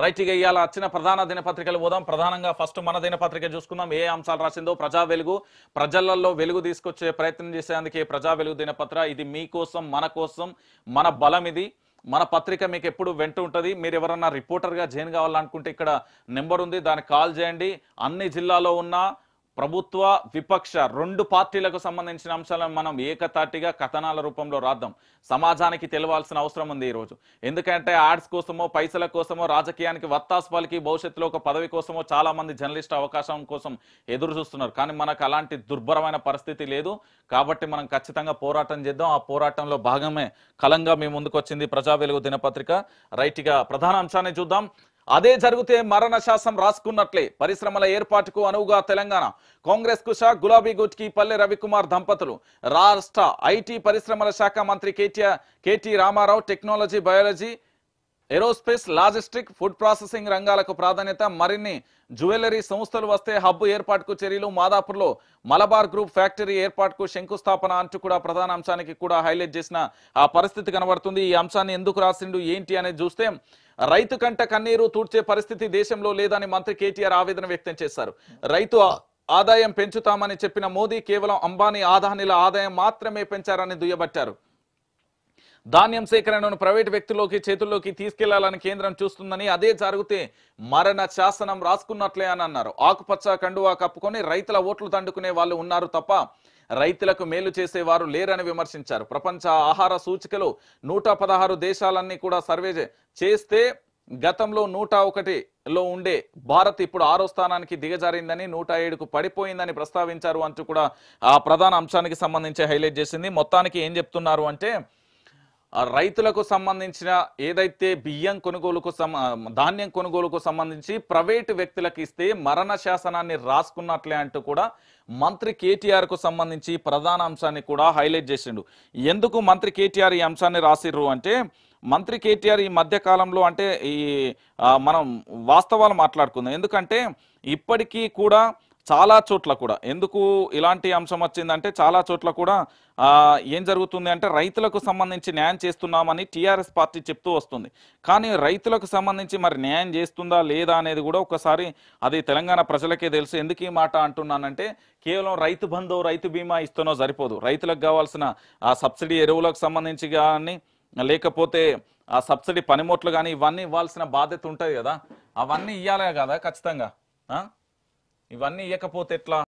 right ఇక ఇవాళ వచ్చిన ప్రధాన దినపత్రికలు పోదాం ప్రధానంగా ఫస్ట్ మన దినపత్రిక చూసుకుందాం ఏ అంశాలు రాసిందో ప్రజా వెలుగు ప్రజలలో వెలుగు తీసుకొచ్చే ప్రయత్నం చేసేందుకే ప్రజా వెలుగు దినపత్ర ఇది మీకోసం మన కోసం మన బలం ఇది మన పత్రిక మీకు ఎప్పుడు వెంట ఉంటుంది మీరు ఎవరన్నా రిపోర్టర్గా జైన్ కావాలనుకుంటే ఇక్కడ నెంబర్ ఉంది దానికి కాల్ చేయండి అన్ని జిల్లాలో ఉన్న ప్రభుత్వ విపక్ష రెండు పార్టీలకు సంబంధించిన అంశాలను మనం ఏకతాటిగా కథనాల రూపంలో రాద్దాం సమాజానికి తెలవాల్సిన అవసరం ఉంది ఈరోజు ఎందుకంటే ఆర్ట్స్ కోసమో పైసల కోసమో రాజకీయానికి వత్తాస్పాలకి భవిష్యత్తులో ఒక పదవి కోసమో చాలా మంది జర్నలిస్ట్ అవకాశం కోసం ఎదురు చూస్తున్నారు కానీ మనకు అలాంటి దుర్భరమైన పరిస్థితి లేదు కాబట్టి మనం ఖచ్చితంగా పోరాటం చేద్దాం ఆ పోరాటంలో భాగమే కలంగా మీ ముందుకు వచ్చింది ప్రజా వెలుగు దినపత్రిక రైట్గా ప్రధాన అంశాన్ని చూద్దాం అదే జరిగితే మరణ శాసం రాసుకున్నట్లే పరిశ్రమల ఏర్పాటుకు అనువుగా తెలంగాణ కాంగ్రెస్ కు గులాబీ గుట్కి పల్లె రవికుమార్ దంపతులు రాష్ట్ర ఐటీ పరిశ్రమల శాఖ మంత్రి KTR KT Rama Rao technology biology aerospace logistic food processing రంగాలకు ప్రాధాన్యత మరిన్ని జ్యువెలరీ సంస్థలు వస్తే హబ్ ఏర్పాటుకు చర్యలు మాదాపూర్లో మలబార్ గ్రూప్ ఫ్యాక్టరీ ఏర్పాటుకు శంకుస్థాపన అంటూ కూడా ప్రధాన అంశానికి కూడా హైలైట్ చేసిన ఆ పరిస్థితి కనబడుతుంది ఈ అంశాన్ని ఎందుకు రాసిండు ఏంటి అనేది చూస్తే రైతు కంట కన్నీరు తూడ్చే పరిస్థితి దేశంలో లేదని మంత్రి కేటీఆర్ ఆవేదన వ్యక్తం చేశారు రైతు ఆదాయం పెంచుతామని చెప్పిన మోదీ కేవలం అంబానీ ఆదానిల ఆదాయం మాత్రమే పెంచారని దుయ్యబట్టారు ధాన్యం సేకరణను ప్రైవేట్ వ్యక్తుల్లోకి చేతుల్లోకి తీసుకెళ్లాలని కేంద్రం చూస్తుందని అదే జరిగితే మరణ శాసనం రాసుకున్నట్లే అని అన్నారు ఆకుపచ్చ కండువా కప్పుకొని రైతుల ఓట్లు దండుకునే వాళ్ళు ఉన్నారు తప్ప రైతులకు మేలు చేసేవారు లేరని విమర్శించారు ప్రపంచ ఆహార సూచికలో నూట దేశాలన్నీ కూడా సర్వే చేస్తే గతంలో నూట ఒకటిలో ఉండే భారత్ ఇప్పుడు ఆరో స్థానానికి దిగజారిందని నూట ఏడుకు పడిపోయిందని ప్రస్తావించారు అంటూ కూడా ఆ ప్రధాన అంశానికి సంబంధించి హైలైట్ చేసింది మొత్తానికి ఏం చెప్తున్నారు అంటే రైతులకు సంబంధించిన ఏదైతే బియ్యం కొనుగోలుకు ధాన్యం కొనుగోలుకు సంబంధించి ప్రైవేటు వ్యక్తులకు ఇస్తే మరణ శాసనాన్ని రాసుకున్నట్లే అంటూ కూడా మంత్రి కేటీఆర్ కు సంబంధించి ప్రధాన అంశాన్ని కూడా హైలైట్ చేసిండు ఎందుకు మంత్రి కేటీఆర్ ఈ అంశాన్ని రాసిర్రు అంటే మంత్రి కేటీఆర్ ఈ మధ్య కాలంలో అంటే ఈ మనం వాస్తవాలు మాట్లాడుకుందాం ఎందుకంటే ఇప్పటికీ కూడా చాలా చోట్ల కూడా ఎందుకు ఇలాంటి అంశం వచ్చిందంటే చాలా చోట్ల కూడా ఏం జరుగుతుంది అంటే రైతులకు సంబంధించి న్యాయం చేస్తున్నామని టీఆర్ఎస్ పార్టీ చెప్తూ వస్తుంది కానీ రైతులకు సంబంధించి మరి న్యాయం చేస్తుందా లేదా అనేది కూడా ఒకసారి అది తెలంగాణ ప్రజలకే తెలుసు ఎందుకు ఈ మాట అంటున్నానంటే కేవలం రైతు బంధు రైతు బీమా ఇస్తున్నో సరిపోదు రైతులకు కావాల్సిన ఆ సబ్సిడీ ఎరువులకు సంబంధించి కానీ లేకపోతే ఆ సబ్సిడీ పనిముట్లు కానీ ఇవన్నీ ఇవ్వాల్సిన బాధ్యత ఉంటుంది కదా అవన్నీ ఇవ్వాలి కదా ఖచ్చితంగా ఇవన్నీ ఇవ్వకపోతే ఎట్లా